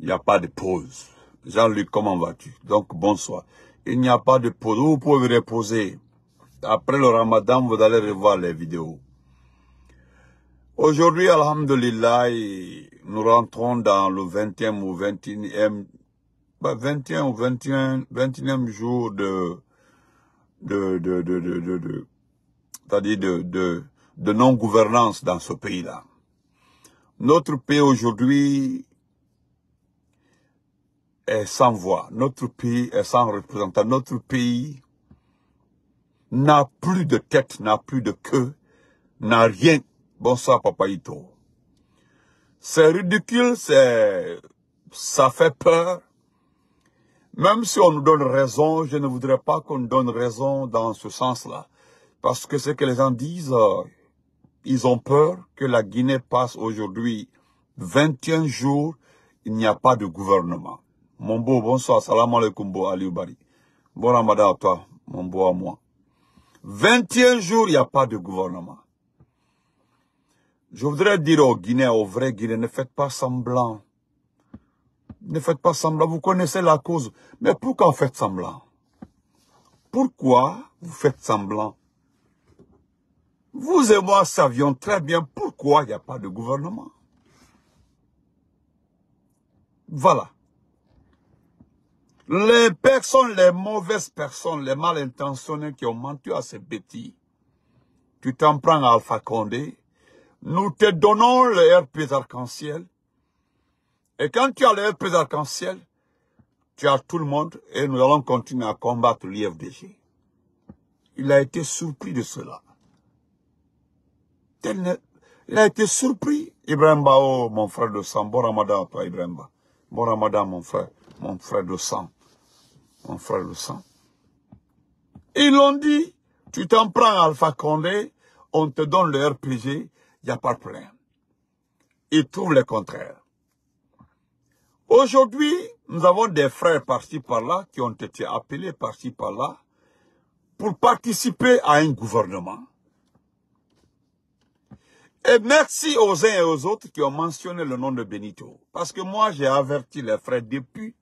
Il n'y a pas de pause. Jean-Luc, comment vas-tu Donc, bonsoir. Il n'y a pas de pause. Vous pouvez reposer. Après le ramadan, vous allez revoir les vidéos. Aujourd'hui, Alhamdulillah, nous rentrons dans le 20e ou 21e, 21 bah, ou 21, 21e jour de, de, de, de, de, de, de non-gouvernance dans ce pays-là. Notre pays aujourd'hui est sans voix, notre pays est sans représentant, notre pays n'a plus de tête, n'a plus de queue, n'a rien. Bonsoir, Ito. C'est ridicule, c'est, ça fait peur. Même si on nous donne raison, je ne voudrais pas qu'on nous donne raison dans ce sens-là. Parce que ce que les gens disent, euh, ils ont peur que la Guinée passe aujourd'hui 21 jours, il n'y a pas de gouvernement. Mon beau, bonsoir. Salam alaikum, beau Bon ramadan à toi, mon beau à moi. 21 jours, il n'y a pas de gouvernement. Je voudrais dire au Guinéens, aux vrais Guinéens, ne faites pas semblant. Ne faites pas semblant. Vous connaissez la cause. Mais pourquoi vous faites semblant Pourquoi vous faites semblant Vous et moi savions très bien pourquoi il n'y a pas de gouvernement. Voilà. Les personnes, les mauvaises personnes, les mal intentionnés qui ont menti à ces bêtises, tu t'en prends à Alpha Condé, nous te donnons le RP arc-en-ciel. Et quand tu as le RP arc-en-ciel, tu as tout le monde et nous allons continuer à combattre l'IFDG. Il a été surpris de cela. Il a été surpris. Ibrahim Bao, oh, mon frère de sang, bon ramadan à toi Ibrahim Bon ramadan mon frère, mon frère de sang mon frère le sang. Ils l'ont dit, tu t'en prends Alpha Condé, on te donne le RPG, il n'y a pas de problème. Ils trouvent le contraire. Aujourd'hui, nous avons des frères par par-là qui ont été appelés par-ci par-là pour participer à un gouvernement. Et merci aux uns et aux autres qui ont mentionné le nom de Benito. Parce que moi, j'ai averti les frères depuis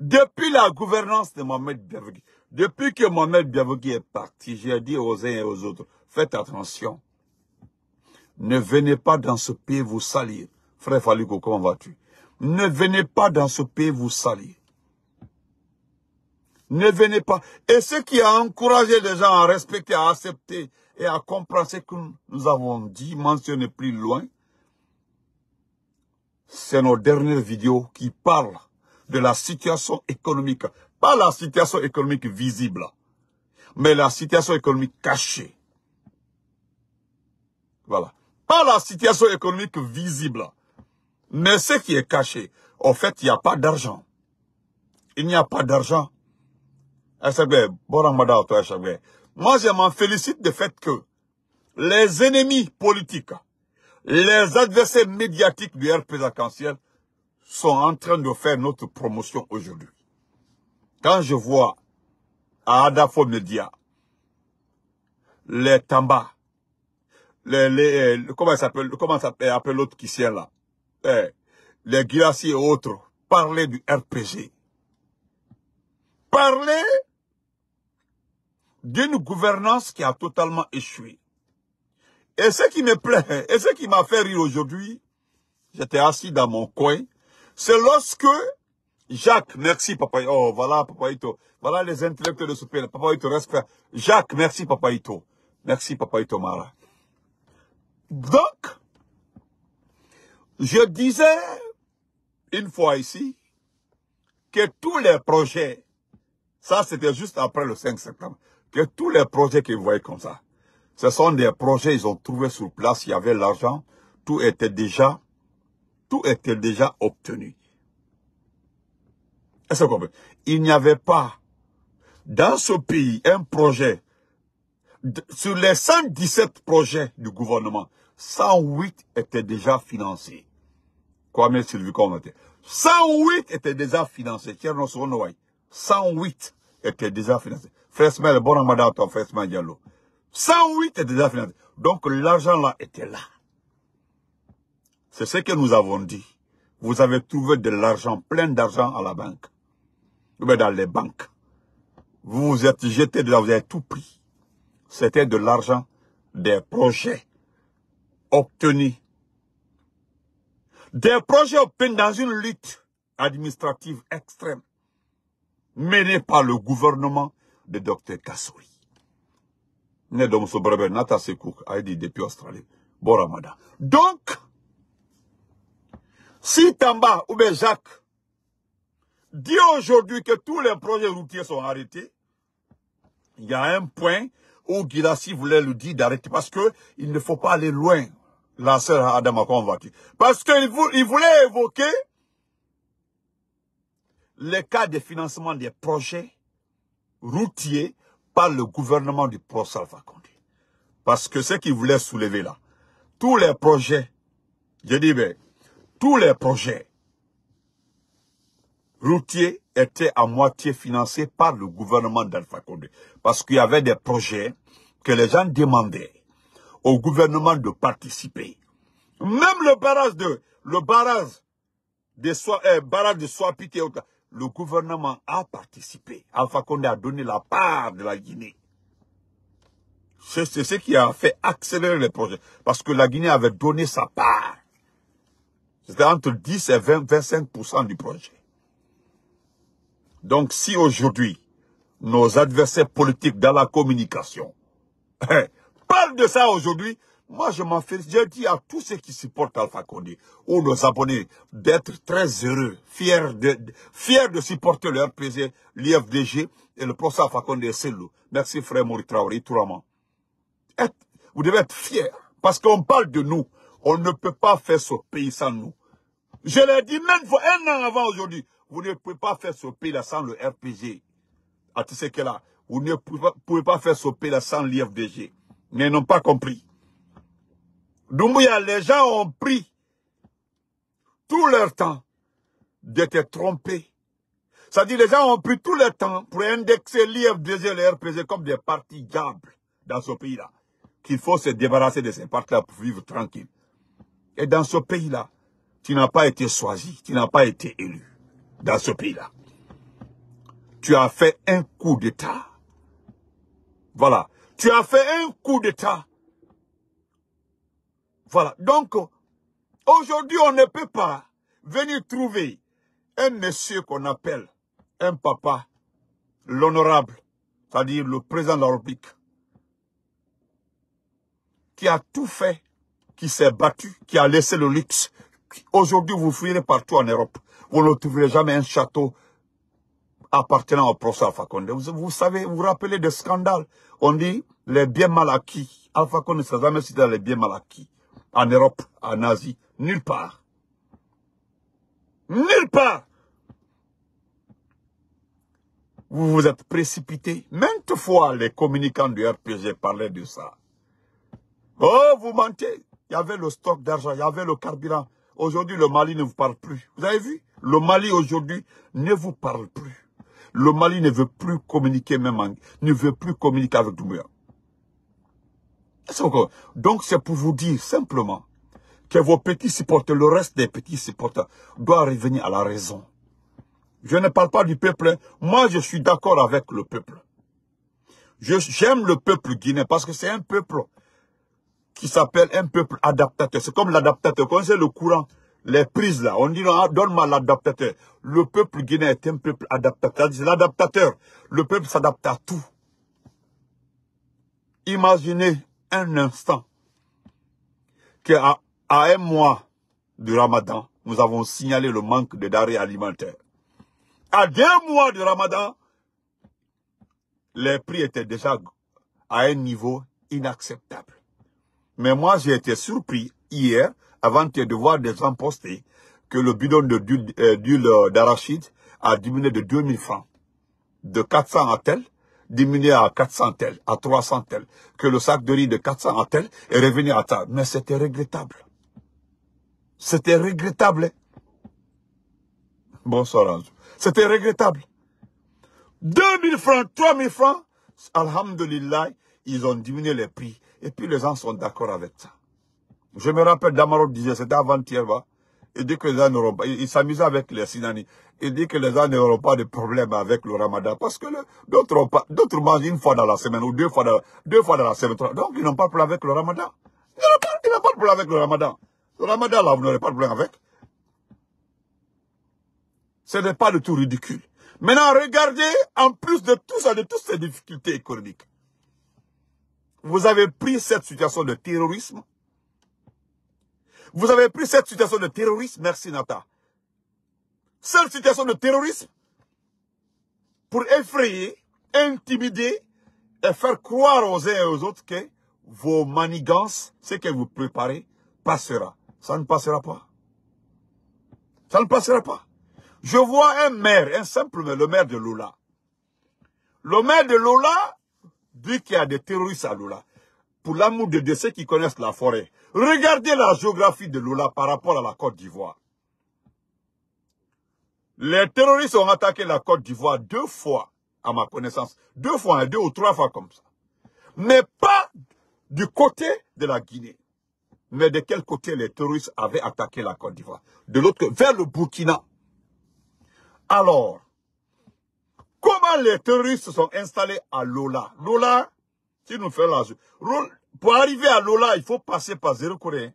depuis la gouvernance de Mohamed Biavogui, depuis que Mohamed Biavogui est parti, j'ai dit aux uns et aux autres, faites attention. Ne venez pas dans ce pays vous salir. Frère Faliko, comment vas-tu Ne venez pas dans ce pays vous salir. Ne venez pas. Et ce qui a encouragé les gens à respecter, à accepter et à comprendre ce que nous avons dit, mentionné plus loin, c'est nos dernières vidéos qui parlent de la situation économique. Pas la situation économique visible, mais la situation économique cachée. Voilà. Pas la situation économique visible, mais ce qui est caché. En fait, il n'y a pas d'argent. Il n'y a pas d'argent. Moi, je m'en félicite du fait que les ennemis politiques, les adversaires médiatiques du RPZ Canciel, sont en train de faire notre promotion aujourd'hui. Quand je vois à Adafo Media, les Tamba, les, les comment s'appelle, comment s'appelle, appelle l'autre qui sient là, eh, les Guiassi et autres, parler du RPG. Parler d'une gouvernance qui a totalement échoué. Et ce qui me plaît, et ce qui m'a fait rire aujourd'hui, j'étais assis dans mon coin, c'est lorsque Jacques, merci papa. Oh, voilà papa Ito. Voilà les intellectuels de ce pays. Papa Ito reste là, Jacques, merci papa Ito. Merci papa Ito Mara. Donc, je disais une fois ici que tous les projets, ça c'était juste après le 5 septembre, que tous les projets que vous comme ça, ce sont des projets ils ont trouvé sur place, il y avait l'argent, tout était déjà, tout était déjà obtenu. Il n'y avait pas dans ce pays un projet. Sur les 117 projets du gouvernement, 108 étaient déjà financés. Kwame Sylvie était 108 étaient déjà financés. 108 étaient déjà financés. bon 108 étaient déjà financés. Donc l'argent là était là. C'est ce que nous avons dit. Vous avez trouvé de l'argent, plein d'argent à la banque dans les banques. Vous vous êtes jeté là, vous avez tout pris. C'était de l'argent des projets obtenus. Des projets obtenus dans une lutte administrative extrême menée par le gouvernement de Dr Kassoui. depuis Australie. Bon Ramadan. Donc, si Tamba ou Jacques dit aujourd'hui que tous les projets routiers sont arrêtés, il y a un point où Guilassi voulait lui dire d'arrêter parce que il ne faut pas aller loin, la sœur Adama convaincu. Parce qu'il voulait évoquer les cas de financement des projets routiers par le gouvernement du pro Salva Condé. Parce que ce qu'il voulait soulever là, tous les projets, je dis bien, tous les projets routier était à moitié financé par le gouvernement d'Alpha Condé. Parce qu'il y avait des projets que les gens demandaient au gouvernement de participer. Même le barrage de, le barrage de, soi euh, barrage de et le gouvernement a participé. Alpha Condé a donné la part de la Guinée. C'est ce qui a fait accélérer les projets. Parce que la Guinée avait donné sa part. C'était entre 10 et 20, 25% du projet. Donc si aujourd'hui, nos adversaires politiques dans la communication hein, parlent de ça aujourd'hui, moi je m'en fais, je dis à tous ceux qui supportent Alpha Condé ou nos abonnés d'être très heureux, fiers de, fiers de supporter leur RPG, l'IFDG et le procès Alpha Condé Selou. Merci frère tout Traoré, monde. Vous devez être fiers parce qu'on parle de nous. On ne peut pas faire ce pays sans nous. Je l'ai dit même un an avant aujourd'hui. Vous ne pouvez pas faire ce pays-là sans le RPG. À tout ce que là, vous ne pouvez pas faire ce pays-là sans l'IFDG. Mais ils n'ont pas compris. Doumbouya, les gens ont pris tout leur temps d'être trompés. C'est-à-dire, les gens ont pris tout leur temps pour indexer l'IFDG et le RPG comme des partis diables dans ce pays-là. Qu'il faut se débarrasser de ces partis-là pour vivre tranquille. Et dans ce pays-là, tu n'as pas été choisi, tu n'as pas été élu dans ce pays-là. Tu as fait un coup d'État. Voilà. Tu as fait un coup d'État. Voilà. Donc, aujourd'hui, on ne peut pas venir trouver un monsieur qu'on appelle un papa, l'honorable, c'est-à-dire le président de la qui a tout fait, qui s'est battu, qui a laissé le luxe. Aujourd'hui, vous fuirez partout en Europe. Vous ne trouverez jamais un château appartenant au procès Alpha Condé. Vous, savez, vous vous rappelez des scandales. On dit les biens mal acquis. Alpha Condé ne s'est jamais cité dans les biens mal acquis. En Europe, en Asie, nulle part. Nulle part. Vous vous êtes précipité. Maintes fois, les communicants du RPG parlaient de ça. Oh, vous mentez. Il y avait le stock d'argent, il y avait le carburant. Aujourd'hui, le Mali ne vous parle plus. Vous avez vu le Mali aujourd'hui ne vous parle plus. Le Mali ne veut plus communiquer même en, ne veut plus communiquer avec Doumbouya. Donc c'est pour vous dire simplement que vos petits supporters, le reste des petits supporters, doivent revenir à la raison. Je ne parle pas du peuple. Hein. Moi, je suis d'accord avec le peuple. J'aime le peuple guinéen parce que c'est un peuple qui s'appelle un peuple adaptateur. C'est comme l'adaptateur. Quand c'est le courant, les prises là. On dit non, ah, donne-moi l'adaptateur. Le peuple guinéen est un peuple adaptateur. C'est l'adaptateur. Le peuple s'adapte à tout. Imaginez un instant qu'à à un mois du ramadan, nous avons signalé le manque de denrées alimentaire... À deux mois du ramadan, les prix étaient déjà à un niveau inacceptable. Mais moi, j'ai été surpris hier avant de voir des gens poster que le bidon d'huile euh, euh, d'arachide a diminué de 2000 francs. De 400 à tel, diminué à 400 tel, à 300 tel. Que le sac de riz de 400 à tel est revenu à tel. Mais c'était regrettable. C'était regrettable. Bonsoir, Anjou. C'était regrettable. 2000 francs, 3000 francs, alhamdulillah, ils ont diminué les prix. Et puis les gens sont d'accord avec ça. Je me rappelle, Damaro disait, c'était avant-hier, et Il dit que les gens n'auront pas, il, avec les Sinani. Il dit que les gens n'auront pas de problème avec le ramadan parce que d'autres d'autres mangent une fois dans la semaine ou deux fois dans, deux fois dans la semaine. Donc, ils n'ont pas de problème avec le ramadan. Ils n'ont pas de problème avec le ramadan. Le ramadan, là, vous n'aurez pas de problème avec. Ce n'est pas du tout ridicule. Maintenant, regardez, en plus de tout ça, de toutes ces difficultés économiques, vous avez pris cette situation de terrorisme vous avez pris cette situation de terrorisme, merci Nata. Cette situation de terrorisme pour effrayer, intimider et faire croire aux uns et aux autres que vos manigances, ce que vous préparez, passera. Ça ne passera pas. Ça ne passera pas. Je vois un maire, un simple maire, le maire de Lula. Le maire de Lula dit qu'il y a des terroristes à Lula pour l'amour de ceux qui connaissent la forêt, regardez la géographie de Lola par rapport à la Côte d'Ivoire. Les terroristes ont attaqué la Côte d'Ivoire deux fois, à ma connaissance. Deux fois, hein, deux ou trois fois comme ça. Mais pas du côté de la Guinée. Mais de quel côté les terroristes avaient attaqué la Côte d'Ivoire De l'autre vers le Burkina. Alors, comment les terroristes se sont installés à Lola Lola, nous Pour arriver à Lola, il faut passer par Zéro Coréen.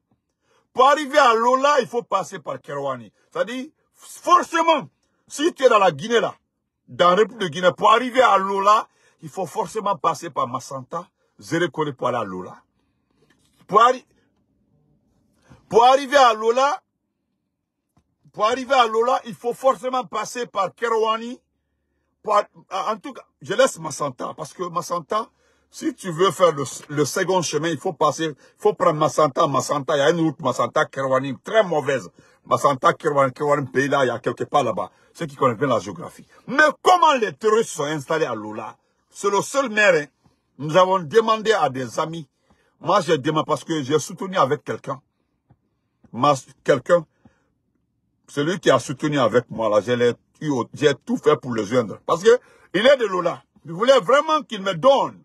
Pour arriver à Lola, il faut passer par Kerouani. C'est-à-dire, forcément, si tu es dans la Guinée là, dans la République de Guinée, pour arriver à Lola, il faut forcément passer par Massanta, Zéro Coréen pour aller à Lola. Pour, arriver à Lola, pour arriver à Lola, il faut forcément passer par Kerouani. en tout cas, je laisse Massanta, parce que Massanta, si tu veux faire le, second chemin, il faut passer, il faut prendre Massanta, Massanta, il y a une route Massanta Kerwanim, très mauvaise. Massanta Kerwanim, pays là, il y a quelque part là-bas. Ceux qui connaissent bien la géographie. Mais comment les terroristes sont installés à Lula C'est le seul maire. Hein. Nous avons demandé à des amis. Moi, j'ai demandé parce que j'ai soutenu avec quelqu'un. Quelqu'un, celui qui a soutenu avec moi, là, j'ai tout fait pour le joindre. Parce que il est de Lola. Je voulais vraiment qu'il me donne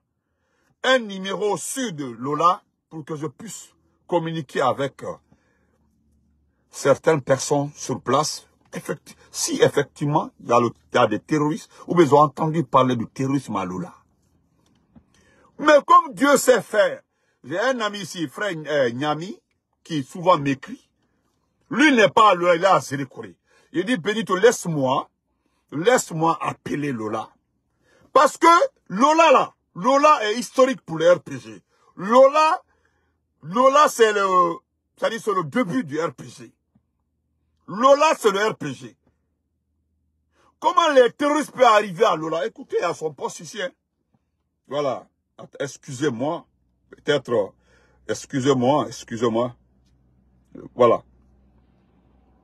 un numéro sud de Lola pour que je puisse communiquer avec euh, certaines personnes sur place. si effectivement il y, a le, des terroristes, ou ils ont entendu parler du terrorisme à Lola. Mais comme Dieu sait faire, j'ai un ami ici, frère euh, Niami, qui souvent m'écrit. Lui n'est pas à il est à Séricourie. Il dit, Benito, laisse-moi, laisse-moi appeler Lola. Parce que Lola, là, Lola est historique pour le RPG. Lola, Lola c'est le, cest le début du RPG. Lola c'est le RPG. Comment les terroristes peuvent arriver à Lola Écoutez, à son poste ici. Hein. Voilà. Excusez-moi. Peut-être. Excusez-moi, excusez-moi. Voilà.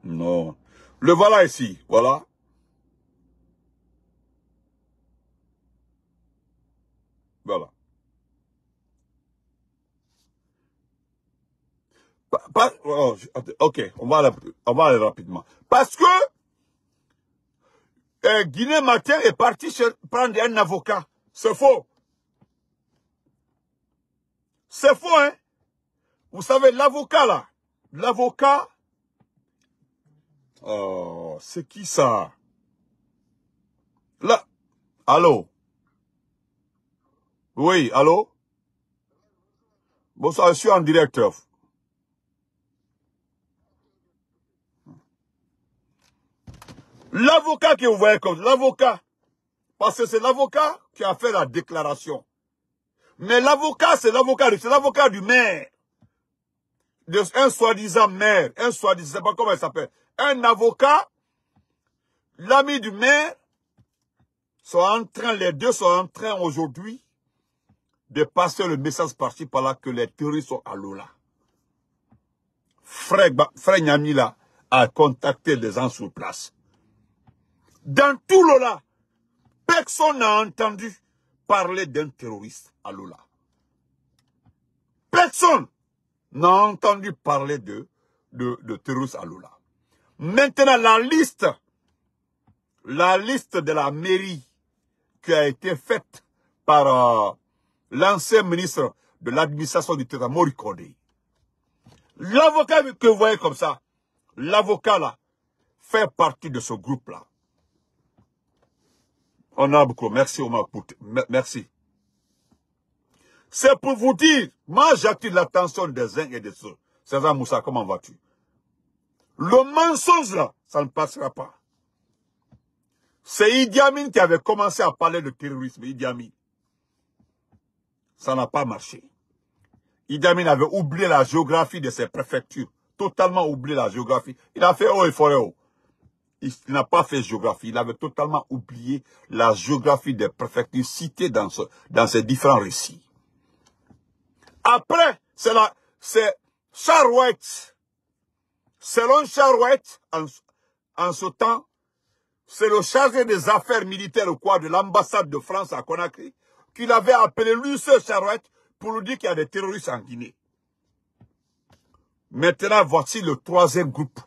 Non. Le voilà ici. Voilà. Oh, ok, on va, aller, on va aller rapidement. Parce que euh, Guinée Matin est parti prendre un avocat. C'est faux. C'est faux, hein Vous savez, l'avocat, là, l'avocat, oh, c'est qui ça Là, allô Oui, allô Bonsoir, je suis en directeur. L'avocat qui vous voyez comme l'avocat, parce que c'est l'avocat qui a fait la déclaration. Mais l'avocat, c'est l'avocat, c'est l'avocat du maire. De, un soi-disant maire, un soi-disant, pas comment il s'appelle, un avocat, l'ami du maire, sont en train, les deux sont en train aujourd'hui de passer le message parti par là que les terroristes sont à l'eau là. Frère, frère a contacté des gens sur place. Dans tout Lola, personne n'a entendu parler d'un terroriste à Lola. Personne n'a entendu parler de, terroriste à Lola. Maintenant, la liste, la liste de la mairie qui a été faite par euh, l'ancien ministre de l'administration du Mori Moricondé. L'avocat que vous voyez comme ça, l'avocat là, fait partie de ce groupe là. On a beaucoup, merci Omar. Pout. merci. C'est pour vous dire, moi j'attire l'attention des uns et des autres. César Moussa, comment vas-tu Le mensonge là, ça ne passera pas. C'est Idi Amin qui avait commencé à parler de terrorisme, Idi Amin. Ça n'a pas marché. Idi Amin avait oublié la géographie de ses préfectures. Totalement oublié la géographie. Il a fait haut et forêt haut il n'a pas fait géographie, il avait totalement oublié la géographie des préfectures citées dans, dans ces différents récits. Après, c'est c'est Charouette. Selon Charouette, en, en ce temps, c'est le chargé des affaires militaires quoi de l'ambassade de France à Conakry qu'il avait appelé lui ce Charouette pour lui dire qu'il y a des terroristes en Guinée. Maintenant, voici le troisième groupe.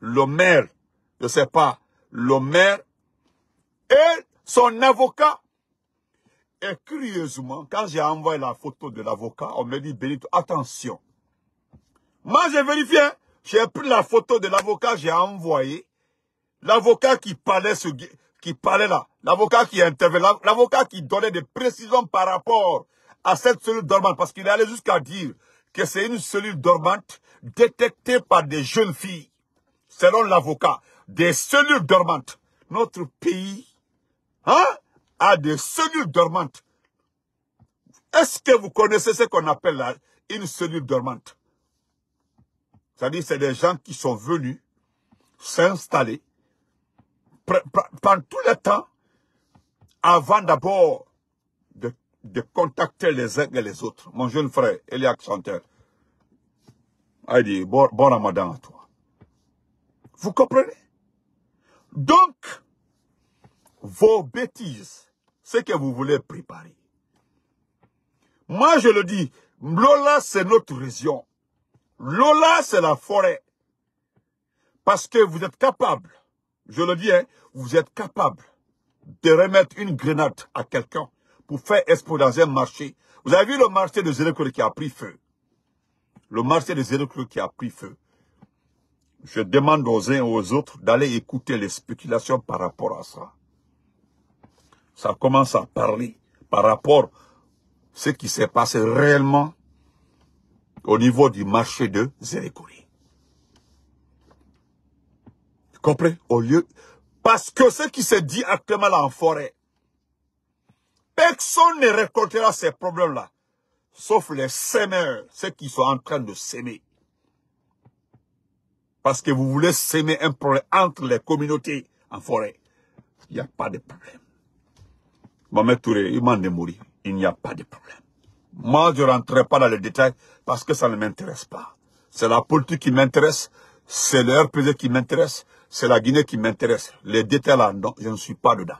Le maire je ne sais pas, le maire et son avocat. Et curieusement, quand j'ai envoyé la photo de l'avocat, on me dit, Benito, attention. Moi, j'ai vérifié. Hein. J'ai pris la photo de l'avocat, j'ai envoyé. L'avocat qui parlait, ce, qui parlait là, l'avocat qui intervenait, l'avocat qui donnait des précisions par rapport à cette cellule dormante, parce qu'il allait jusqu'à dire que c'est une cellule dormante détectée par des jeunes filles, selon l'avocat des cellules dormantes. Notre pays hein, a des cellules dormantes. Est-ce que vous connaissez ce qu'on appelle là une cellule dormante C'est-à-dire, c'est des gens qui sont venus s'installer, pendant tout le temps, avant d'abord de, contacter les uns et les autres. Mon jeune frère, Eliak Chanteur, a dit, bon, bon ramadan à toi. Vous comprenez donc, vos bêtises, ce que vous voulez préparer. Moi, je le dis, Lola, c'est notre région. Lola, c'est la forêt. Parce que vous êtes capable, je le dis, hein, vous êtes capable de remettre une grenade à quelqu'un pour faire exploser dans un marché. Vous avez vu le marché de zéro qui a pris feu. Le marché de zéro qui a pris feu je demande aux uns et aux autres d'aller écouter les spéculations par rapport à ça. Ça commence à parler par rapport à ce qui s'est passé réellement au niveau du marché de Zérécouri. Compris Au lieu... Parce que ce qui se dit actuellement là en forêt, personne ne récoltera ces problèmes-là, sauf les semeurs, ceux qui sont en train de s'aimer parce que vous voulez semer un problème entre les communautés en forêt. Il n'y a pas de problème. Mamet Touré, il m'en mourir. Il n'y a pas de problème. Moi, je ne rentrerai pas dans les détails parce que ça ne m'intéresse pas. C'est la politique qui m'intéresse, c'est le RPG qui m'intéresse, c'est la Guinée qui m'intéresse. Les détails là, non, je ne suis pas dedans.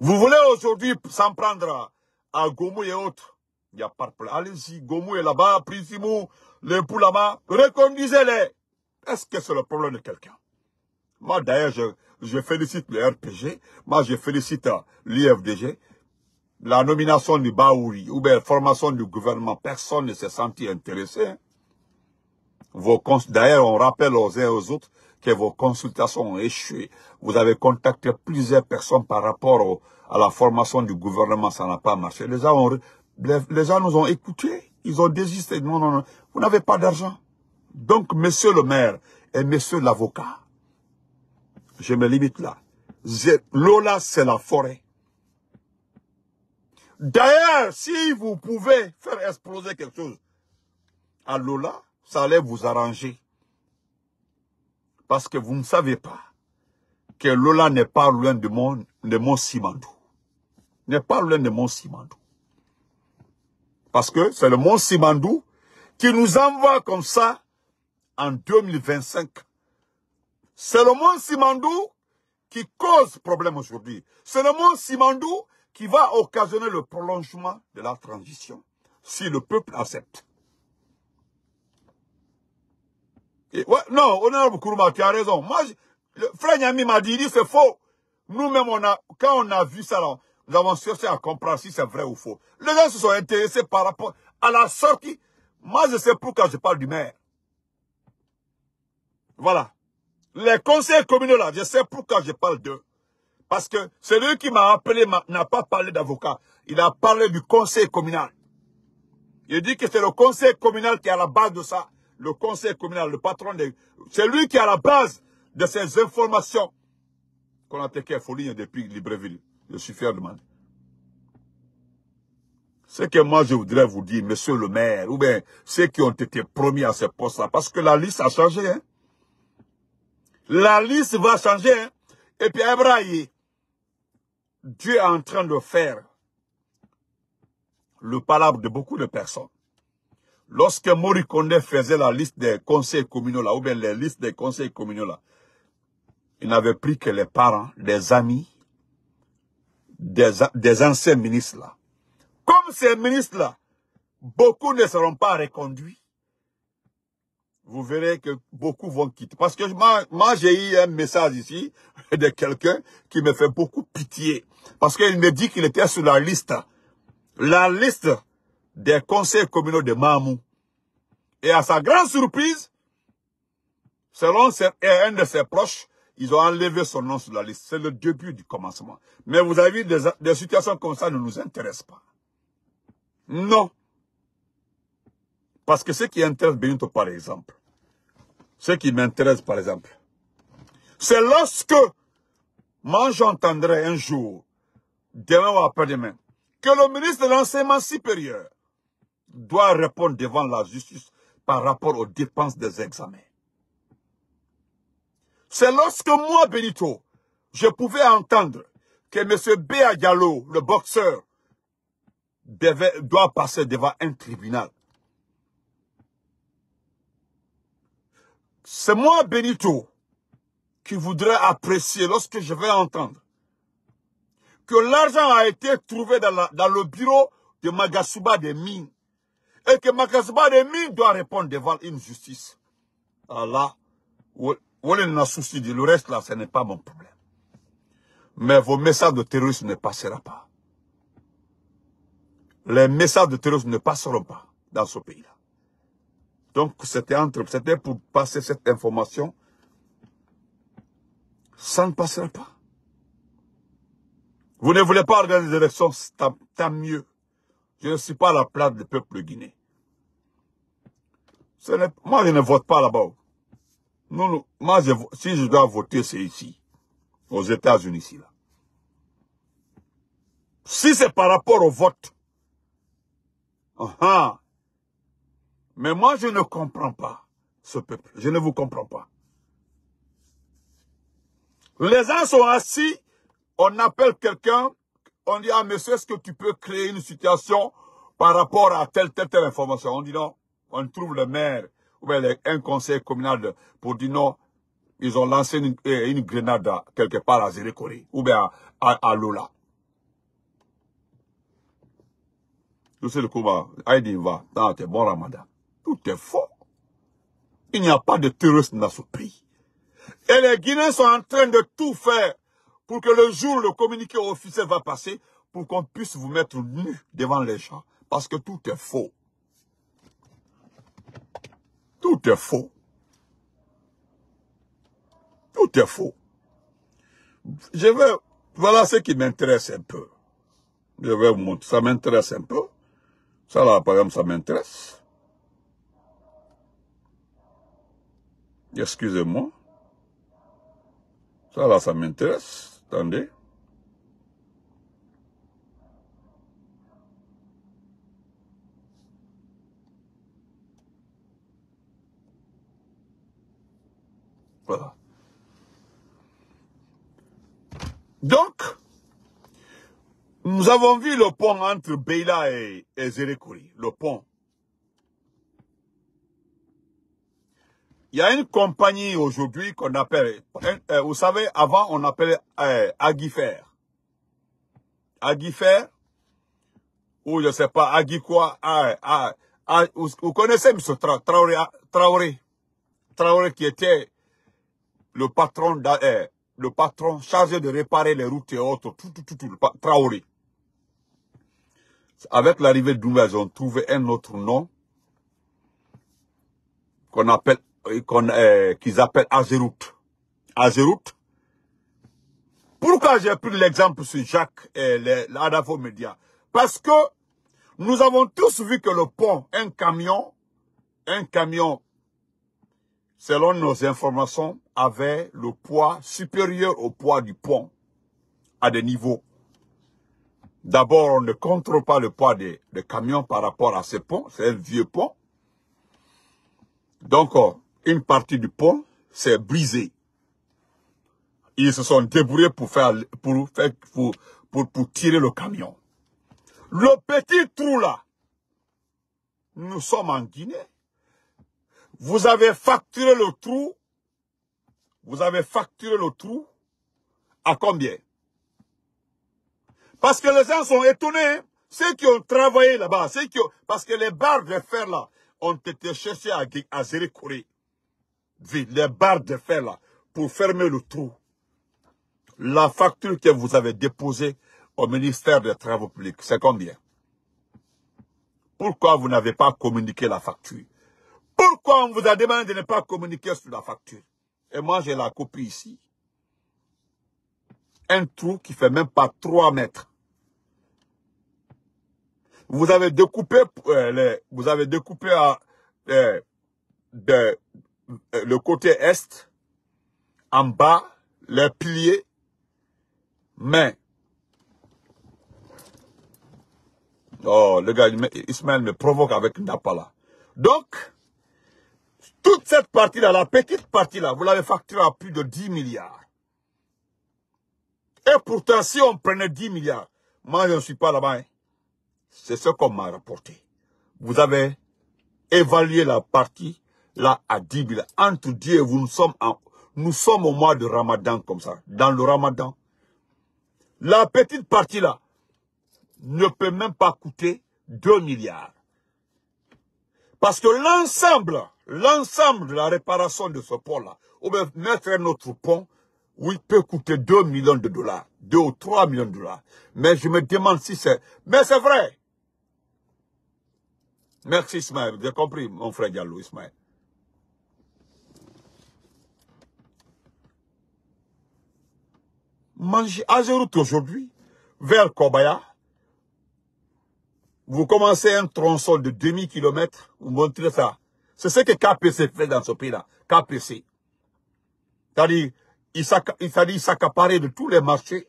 Vous voulez aujourd'hui s'en prendre à Gomu et autres. Il n'y a pas de problème. Allez-y, Gomu est là-bas, Prisimo, le Poulama, reconduisez-les. Est-ce que c'est le problème de quelqu'un Moi, d'ailleurs, je, félicite le RPG. Moi, je félicite euh, l'IFDG. La nomination du Baouri ou bien la formation du gouvernement, personne ne s'est senti intéressé. D'ailleurs, on rappelle aux uns et aux autres que vos consultations ont échoué. Vous avez contacté plusieurs personnes par rapport à la formation du gouvernement, ça n'a pas marché. Les gens, les gens nous ont écoutés, ils ont désisté. Non, non, non, vous n'avez pas d'argent. Donc, monsieur le maire et monsieur l'avocat, je me limite là. Lola, c'est la forêt. D'ailleurs, si vous pouvez faire exploser quelque chose à Lola, ça allait vous arranger. Parce que vous ne savez pas que Lola n'est pas loin de mon, de mon Simandou. N'est pas loin de mon Simandou. Parce que c'est le mont Simandou qui nous envoie comme ça en 2025. C'est le monde Simandou qui cause problème aujourd'hui. C'est le monde Simandou qui va occasionner le prolongement de la transition, si le peuple accepte. Et, non, honorable Kourouma, tu as raison. Moi, le frère Niami m'a dit, dit c'est faux. Nous-mêmes, on a, quand on a vu ça, nous avons cherché à comprendre si c'est vrai ou faux. Les gens se sont intéressés par rapport à la sortie. Moi, je sais pourquoi je parle du maire. Voilà. Les conseils communaux, là, je sais pourquoi je parle d'eux. Parce que celui qui m'a appelé n'a pas parlé d'avocat. Il a parlé du conseil communal. Il dit que c'est le conseil communal qui est à la base de ça. Le conseil communal, le patron de... C'est lui qui est à la base de ces informations qu'on a été à Folie hein, depuis Libreville. Je suis fier de moi. Ce que moi je voudrais vous dire, monsieur le maire, ou bien ceux qui ont été promis à ce poste-là, parce que la liste a changé, hein. La liste va changer. Hein. Et puis Abraham, Dieu est en train de faire le palabre de beaucoup de personnes. Lorsque Maurice Condé faisait la liste des conseils communaux là, ou bien les listes des conseils communaux là, il n'avait pris que les parents, des amis, des, des anciens ministres là. Comme ces ministres là, beaucoup ne seront pas reconduits vous verrez que beaucoup vont quitter. Parce que moi, j'ai eu un message ici de quelqu'un qui me fait beaucoup pitié. Parce qu'il me dit qu'il était sur la liste. La liste des conseils communaux de Mamou. Et à sa grande surprise, selon un de ses proches, ils ont enlevé son nom sur la liste. C'est le début du commencement. Mais vous avez vu, des, des situations comme ça ne nous intéressent pas. Non. Parce que ce qui intéresse Benito, par exemple, ce qui m'intéresse, par exemple, c'est lorsque moi j'entendrai un jour, demain ou après-demain, que le ministre de l'enseignement supérieur doit répondre devant la justice par rapport aux dépenses des examens. C'est lorsque moi, Benito, je pouvais entendre que M. Béa Diallo, le boxeur, doit passer devant un tribunal C'est moi, Benito, qui voudrais apprécier lorsque je vais entendre que l'argent a été trouvé dans, le bureau de Magasuba des mines et que Magasuba des mines doit répondre devant une justice. Allah, n'a souci dit le reste là, ce n'est pas mon problème. Mais vos messages de terrorisme ne passeront pas. Les messages de terrorisme ne passeront pas dans ce pays-là. Donc, c'était entre, c'était pour passer cette information. Ça ne passera pas. Vous ne voulez pas organiser l'élection, élections, tant mieux. Je ne suis pas à la place du peuple guinéen. Moi, je ne vote pas là-bas. moi, si je dois voter, c'est ici. Aux États-Unis, ici, là. Si c'est par rapport au vote, ah, ah. Mais moi, je ne comprends pas ce peuple. Je ne vous comprends pas. Les gens sont assis, on appelle quelqu'un, on dit, ah monsieur, est-ce que tu peux créer une situation par rapport à telle, telle, telle information On dit non. On trouve le maire ou bien un conseil communal pour dire non, ils ont lancé une, grenade quelque part à Zérécoré ou bien à, Lola. Je sais le coup, Aïdi va, ah, bon ramadan. Tout est faux. Il n'y a pas de terroristes dans ce pays. Et les Guinéens sont en train de tout faire pour que le jour le communiqué officiel va passer, pour qu'on puisse vous mettre nu devant les gens. Parce que tout est faux. Tout est faux. Tout est faux. Je veux. voilà ce qui m'intéresse un peu. Je vais vous montrer, ça m'intéresse un peu. Ça là, par exemple, ça m'intéresse. Excusez-moi. Ça, là, ça m'intéresse. Attendez. Voilà. Donc, nous avons vu le pont entre Beyla et, et le pont Il y a une compagnie aujourd'hui qu'on appelle, euh, vous savez, avant on appelait euh, Aguifer. ou je ne sais pas, Aguiquois, ah, ah, ah, vous, connaissez M. Traoré, Traoré, Traoré qui était le patron, euh, le patron chargé de réparer les routes et autres, Traoré. Avec l'arrivée de on ils ont trouvé un autre nom qu'on appelle euh, euh, qu'ils appellent Azerut. Azerut. Pourquoi j'ai pris l'exemple sur Jacques et l'Adavo Media Parce que nous avons tous vu que le pont, un camion, un camion, selon nos informations, avait le poids supérieur au poids du pont à des niveaux. D'abord, on ne contrôle pas le poids des, des camions par rapport à ce pont. C'est un vieux pont. Donc, oh, une partie du pont s'est brisée. Ils se sont débrouillés pour faire, pour faire, pour, pour, tirer le camion. Le petit trou là, nous sommes en Guinée. Vous avez facturé le trou. Vous avez facturé le trou à combien Parce que les gens sont étonnés. Hein. Ceux qui ont travaillé là-bas, ceux qui ont... Parce que les barres de fer là ont été cherchées à, à les barres de fer là, pour fermer le trou. La facture que vous avez déposée au ministère des Travaux publics, c'est combien Pourquoi vous n'avez pas communiqué la facture Pourquoi on vous a demandé de ne pas communiquer sur la facture Et moi, j'ai la copie ici. Un trou qui fait même pas 3 mètres. Vous avez découpé, euh, vous avez découpé à, euh, de, euh, le côté est, en bas, les piliers. Mais, oh, le gars, Ismaël me provoque avec Napala. Donc, toute cette partie-là, la petite partie-là, vous l'avez facturée à plus de 10 milliards. Et pourtant, si on prenait 10 milliards, moi je ne suis pas là-bas. Hein. C'est ce qu'on m'a rapporté. Vous avez évalué la partie là à Dibila. Entre Dieu et vous, nous sommes, nous sommes au mois de Ramadan comme ça, dans le Ramadan. La petite partie là ne peut même pas coûter 2 milliards. Parce que l'ensemble, l'ensemble de la réparation de ce pont-là, ou bien mettre un autre pont, oui, peut coûter 2 millions de dollars, 2 ou 3 millions de dollars. Mais je me demande si c'est... Mais c'est vrai Merci Ismaël, j'ai compris mon frère Diallo Ismaël. manger à aujourd'hui, vers Kobaya. Vous commencez un tronçon de demi-kilomètre, vous montrez ça. C'est ce que KPC fait dans ce pays-là. KPC. C'est-à-dire, il s'accaparait de tous les marchés.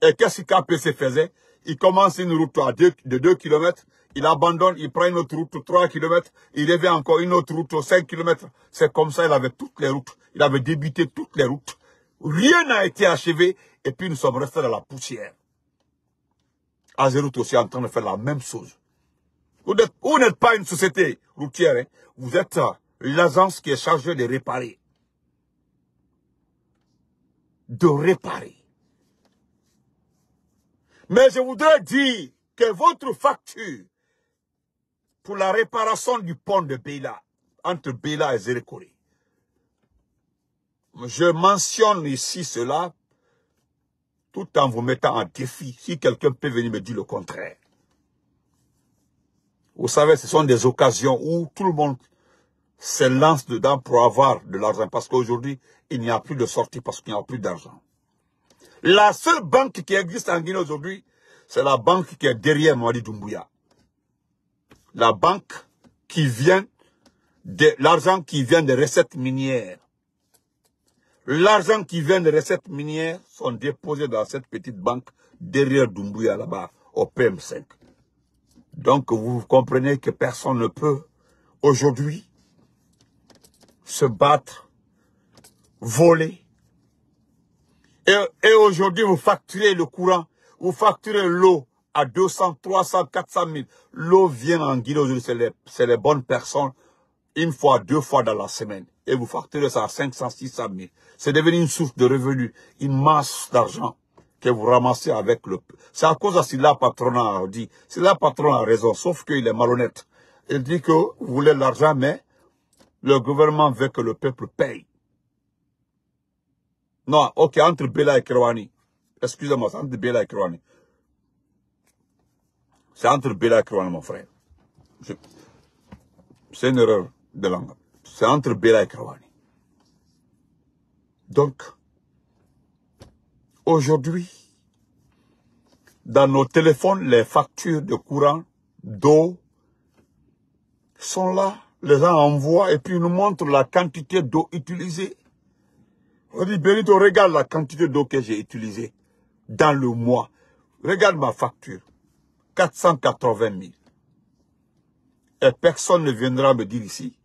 Et qu'est-ce que KPC faisait Il commence une route de 2 km, il abandonne, il prend une autre route 3 km, il avait encore une autre route 5 km. C'est comme ça, il avait toutes les routes. Il avait débuté toutes les routes. Rien n'a été achevé et puis nous sommes restés dans la poussière. Azeroute aussi en train de faire la même chose. Vous n'êtes pas une société routière, hein. vous êtes euh, l'agence qui est chargée de réparer. De réparer. Mais je voudrais dire que votre facture pour la réparation du pont de Béla, entre Béla et Zérekoré, je mentionne ici cela tout en vous mettant en défi, si quelqu'un peut venir me dire le contraire. Vous savez, ce sont des occasions où tout le monde se lance dedans pour avoir de l'argent, parce qu'aujourd'hui, il n'y a plus de sortie, parce qu'il n'y a plus d'argent. La seule banque qui existe en Guinée aujourd'hui, c'est la banque qui est derrière Mouadi Doumbouya. La banque qui vient de l'argent qui vient des recettes minières. L'argent qui vient des recettes minières sont déposés dans cette petite banque derrière Dumbuya là-bas, au PM5. Donc vous comprenez que personne ne peut aujourd'hui se battre, voler. Et, aujourd'hui, vous facturez le courant, vous facturez l'eau à 200, 300, 400 000. L'eau vient en Guinée aujourd'hui, c'est les bonnes personnes, une fois, deux fois dans la semaine et vous facturez ça à 500, 600 000. C'est devenu une source de revenus, une masse d'argent que vous ramassez avec le... peuple. C'est à cause de la Patron a dit. la Patron a raison, sauf qu'il est malhonnête. Il dit que vous voulez l'argent, mais le gouvernement veut que le peuple paye. Non, ok, entre Béla et Kerwani. Excusez-moi, c'est entre Béla et Kirouani. C'est entre Béla et Kerwani, mon frère. C'est une erreur de langue entre Béla et Krawani. Donc, aujourd'hui, dans nos téléphones, les factures de courant, d'eau, sont là. Les gens envoient et puis nous montrent la quantité d'eau utilisée. On dit, Benito, regarde la quantité d'eau que j'ai utilisée dans le mois. Regarde ma facture. 480 000. Et personne ne viendra me dire ici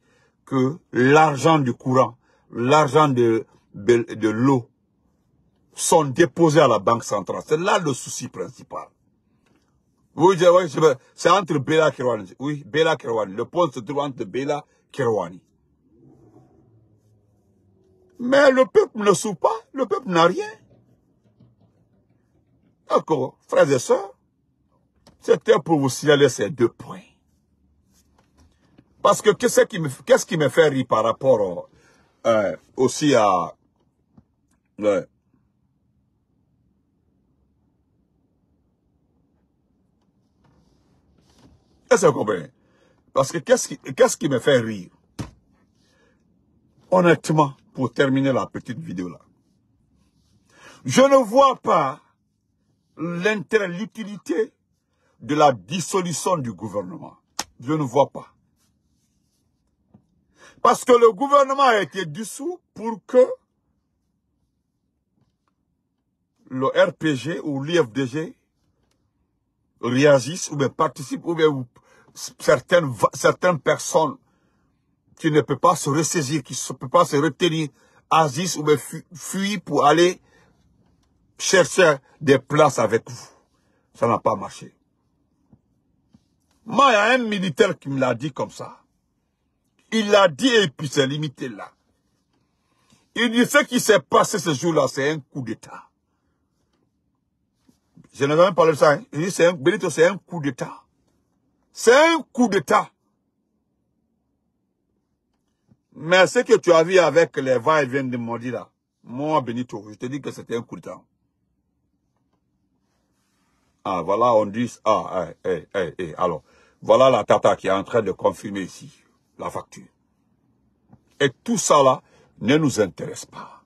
que l'argent du courant, l'argent de, de, l'eau sont déposés à la Banque centrale. C'est là le souci principal. Oui, c'est entre Béla Kirwani. Oui, Béla Kirwani. Le pont se trouve entre Béla Kirwani. Mais le peuple ne soupe pas. Le peuple n'a rien. D'accord, frères et sœurs, c'était pour vous signaler ces deux points. Parce que qu'est-ce qui, qui, me fait rire par rapport euh, aussi à... Est-ce que vous comprenez Parce que qu'est-ce qui, me fait rire Honnêtement, pour terminer la petite vidéo là, je ne vois pas l'intérêt, l'utilité de la dissolution du gouvernement. Je ne vois pas. Parce que le gouvernement a été dissous pour que le RPG ou l'IFDG réagissent ou bien participent ou bien certaines, certaines personnes qui ne peuvent pas se ressaisir, qui ne peuvent pas se retenir, agissent ou bien fuient pour aller chercher des places avec vous. Ça n'a pas marché. Moi, il y a un militaire qui me l'a dit comme ça. Il a dit et puis c'est limité là. Il dit ce qui s'est passé ce jour-là, c'est un coup d'État. Je n'ai jamais parlé de ça. Hein. Il dit c'est Benito, c'est un coup d'État. C'est un coup d'État. Mais ce que tu as vu avec les vailles et de là, moi Benito, je te dis que c'était un coup d'État. Ah, voilà, on dit, ah, eh eh eh. eh alors, voilà la tata qui est en train de confirmer ici la facture. Et tout ça là ne nous intéresse pas.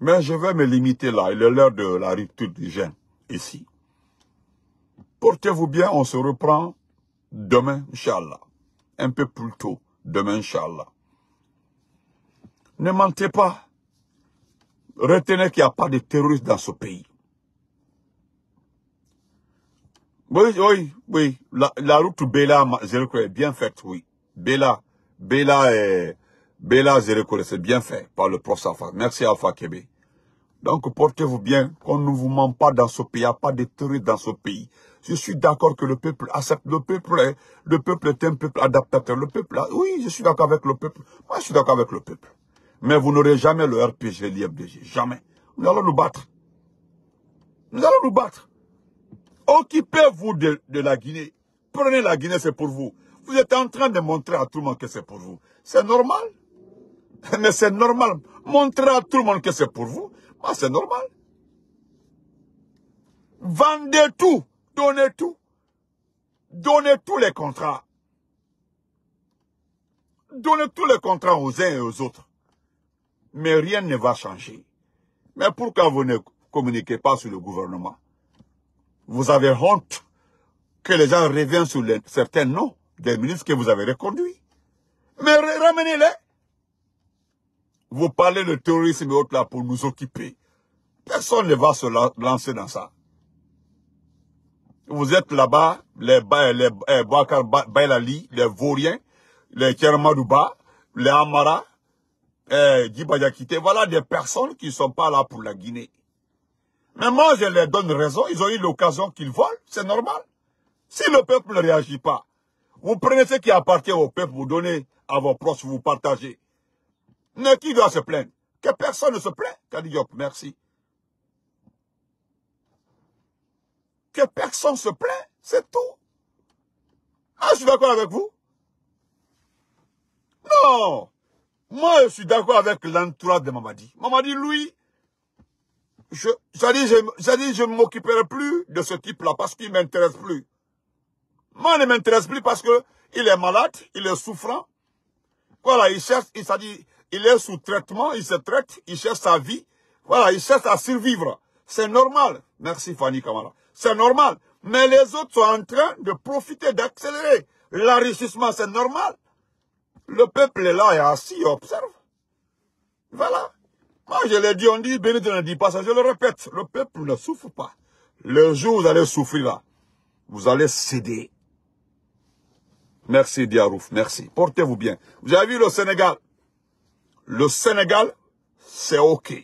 Mais je vais me limiter là. Il est l'heure de la rupture du jeûne. ici. Portez-vous bien, on se reprend demain, Inch'Allah. Un peu plus tôt, demain, Inch'Allah. Ne mentez pas. Retenez qu'il n'y a pas de terroristes dans ce pays. Oui, oui, oui. La, la route béla le est bien faite, oui. Béla, Bella et c'est bien fait par le prof Alpha. Merci Alpha Québec. Donc portez-vous bien, qu'on ne vous ment pas dans ce pays, il n'y a pas de dans ce pays. Je suis d'accord que le peuple accepte, le peuple est, le peuple est un peuple adaptateur. Le peuple, oui, je suis d'accord avec le peuple. Moi, je suis d'accord avec le peuple. Mais vous n'aurez jamais le RPG, l'IFDG. Jamais. Nous allons nous battre. Nous allons nous battre. Occupez-vous de, la Guinée. Prenez la Guinée, c'est pour vous. Vous êtes en train de montrer à tout le monde que c'est pour vous. C'est normal. Mais c'est normal. Montrez à tout le monde que c'est pour vous. Bah, c'est normal. Vendez tout. Donnez tout. Donnez tous les contrats. Donnez tous les contrats aux uns et aux autres. Mais rien ne va changer. Mais pourquoi vous ne communiquez pas sur le gouvernement vous avez honte que les gens reviennent sur certains noms des ministres que vous avez reconduits. Mais ramenez-les. Vous parlez de terrorisme et autres là pour nous occuper. Personne ne va se lancer dans ça. Vous êtes là-bas, les, les, les eh, Bailali, les Vauriens, les Kermadouba, les Amara, eh, Djibajakite. Voilà des personnes qui ne sont pas là pour la Guinée. Mais moi, je leur donne raison. Ils ont eu l'occasion qu'ils volent. C'est normal. Si le peuple ne réagit pas, vous prenez ce qui appartient au peuple, vous donnez à vos proches, vous partagez. Mais qui doit se plaindre Que personne ne se plaint. Kadiop, merci. Que personne se plaint, c'est tout. Ah, je suis d'accord avec vous. Non. Moi, je suis d'accord avec l'entourage de Mamadi. Mamadi, lui, je, dit, je, ne m'occuperai plus de ce type-là parce qu'il ne m'intéresse plus. Moi, il ne m'intéresse plus parce qu'il est malade, il est souffrant. Voilà, il cherche, il, dit, il est sous traitement, il se traite, il cherche sa vie. Voilà, il cherche à survivre. C'est normal. Merci Fanny Kamala. C'est normal. Mais les autres sont en train de profiter, d'accélérer l'enrichissement. C'est normal. Le peuple est là et assis, observe. Voilà je l'ai dit, on dit, Bénédicte ne dit pas ça. Je le répète, le peuple ne souffre pas. Le jour où vous allez souffrir là, vous allez céder. Merci Diarouf, merci. Portez-vous bien. Vous avez vu le Sénégal Le Sénégal, c'est OK.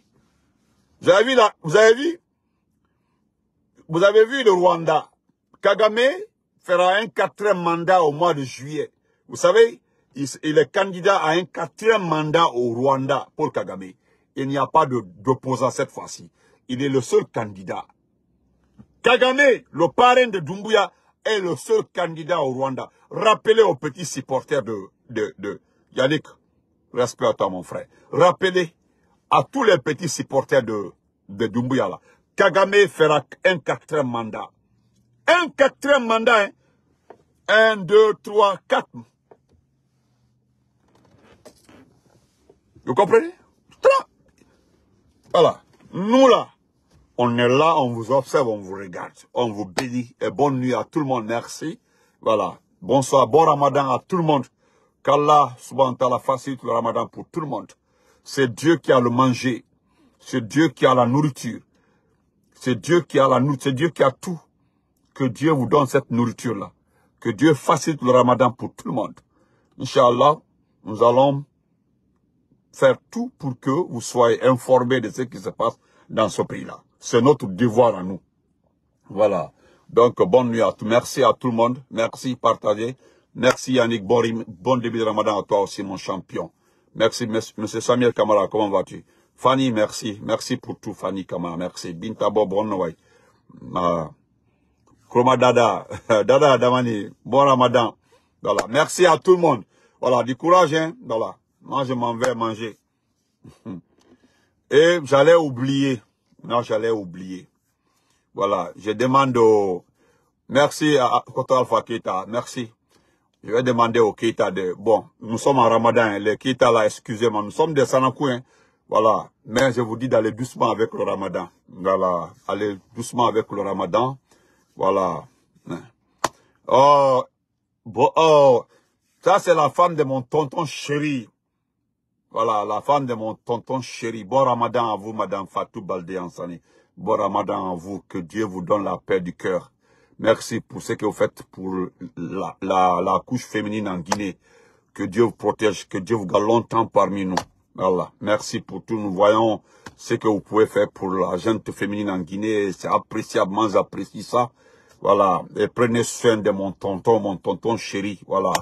Vous avez vu là, vous avez vu Vous avez vu le Rwanda Kagame fera un quatrième mandat au mois de juillet. Vous savez, il, est candidat à un quatrième mandat au Rwanda, pour Kagame il n'y a pas d'opposant cette fois-ci. Il est le seul candidat. Kagame, le parrain de Doumbouya, est le seul candidat au Rwanda. Rappelez aux petits supporters de, de, de Yannick, respect toi mon frère. Rappelez à tous les petits supporters de, de Doumbouya là. Kagame fera un quatrième mandat. Un quatrième mandat, hein? Un, deux, trois, quatre. Vous comprenez voilà. Nous là, on est là, on vous observe, on vous regarde. On vous bénit. Et bonne nuit à tout le monde. Merci. Voilà. Bonsoir, bon ramadan à tout le monde. Qu'Allah subhanahu wa ta'ala facilite le ramadan pour tout le monde. C'est Dieu qui a le manger. C'est Dieu qui a la nourriture. C'est Dieu qui a la nourriture. C'est Dieu qui a tout. Que Dieu vous donne cette nourriture-là. Que Dieu facilite le ramadan pour tout le monde. Inch'Allah, nous allons faire tout pour que vous soyez informés de ce qui se passe dans ce pays-là. C'est notre devoir à nous. Voilà. Donc, bonne nuit à tous. Merci à tout le monde. Merci, partagez. Merci Yannick Bon début de ramadan à toi aussi, mon champion. Merci, monsieur Samuel Kamara. Comment vas-tu? Fanny, merci. Merci pour tout, Fanny Kamara. Merci. Bintabo, bonne nuit. Dada, Damani, bon ramadan. merci à tout le monde. Voilà, du courage, hein. Voilà. Moi, je m'en vais manger. Et j'allais oublier. Non, j'allais oublier. Voilà, je demande au... Merci à Kota Alpha Keita, merci. Je vais demander au Keita de... Bon, nous sommes en Ramadan, Le les Keita là, excusez-moi, nous sommes des Sanakouins. Voilà, mais je vous dis d'aller doucement avec le Ramadan. Voilà, allez doucement avec le Ramadan. Voilà. Oh, bon, oh, ça c'est la femme de mon tonton chéri. Voilà, la femme de mon tonton chéri. Bon ramadan à vous, madame Fatou Baldé Ansani. Bon ramadan à vous. Que Dieu vous donne la paix du cœur. Merci pour ce que vous faites pour la, la, la couche féminine en Guinée. Que Dieu vous protège, que Dieu vous garde longtemps parmi nous. Voilà. Merci pour tout. Nous voyons ce que vous pouvez faire pour la gente féminine en Guinée. C'est appréciablement, j'apprécie ça. Voilà. Et prenez soin de mon tonton, mon tonton chéri. Voilà.